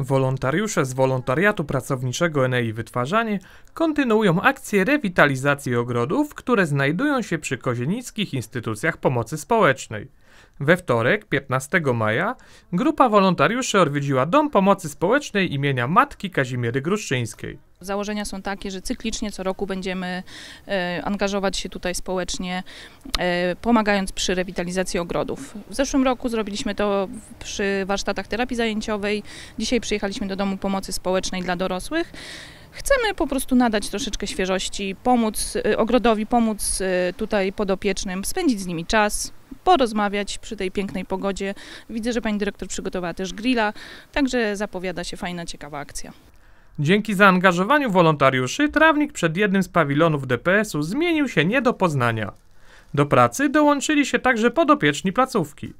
Wolontariusze z Wolontariatu Pracowniczego Enei Wytwarzanie kontynuują akcję rewitalizacji ogrodów, które znajdują się przy kozienickich instytucjach pomocy społecznej. We wtorek, 15 maja, grupa wolontariuszy odwiedziła Dom Pomocy Społecznej imienia Matki Kazimiery Gruszczyńskiej. Założenia są takie, że cyklicznie co roku będziemy e, angażować się tutaj społecznie, e, pomagając przy rewitalizacji ogrodów. W zeszłym roku zrobiliśmy to przy warsztatach terapii zajęciowej. Dzisiaj przyjechaliśmy do Domu Pomocy Społecznej dla dorosłych. Chcemy po prostu nadać troszeczkę świeżości, pomóc e, ogrodowi, pomóc tutaj podopiecznym, spędzić z nimi czas porozmawiać przy tej pięknej pogodzie. Widzę, że pani dyrektor przygotowała też grilla, także zapowiada się fajna, ciekawa akcja. Dzięki zaangażowaniu wolontariuszy trawnik przed jednym z pawilonów DPS-u zmienił się nie do poznania. Do pracy dołączyli się także podopieczni placówki.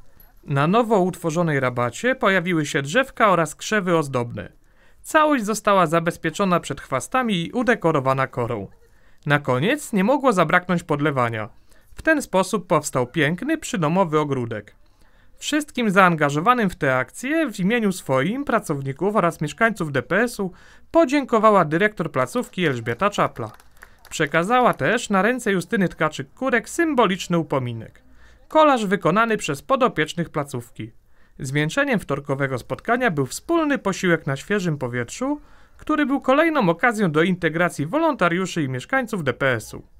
Na nowo utworzonej rabacie pojawiły się drzewka oraz krzewy ozdobne. Całość została zabezpieczona przed chwastami i udekorowana korą. Na koniec nie mogło zabraknąć podlewania. W ten sposób powstał piękny, przydomowy ogródek. Wszystkim zaangażowanym w tę akcję w imieniu swoim, pracowników oraz mieszkańców DPS-u podziękowała dyrektor placówki Elżbieta Czapla. Przekazała też na ręce Justyny Tkaczyk-Kurek symboliczny upominek. Kolaż wykonany przez podopiecznych placówki. Zwieńczeniem wtorkowego spotkania był wspólny posiłek na świeżym powietrzu, który był kolejną okazją do integracji wolontariuszy i mieszkańców DPS-u.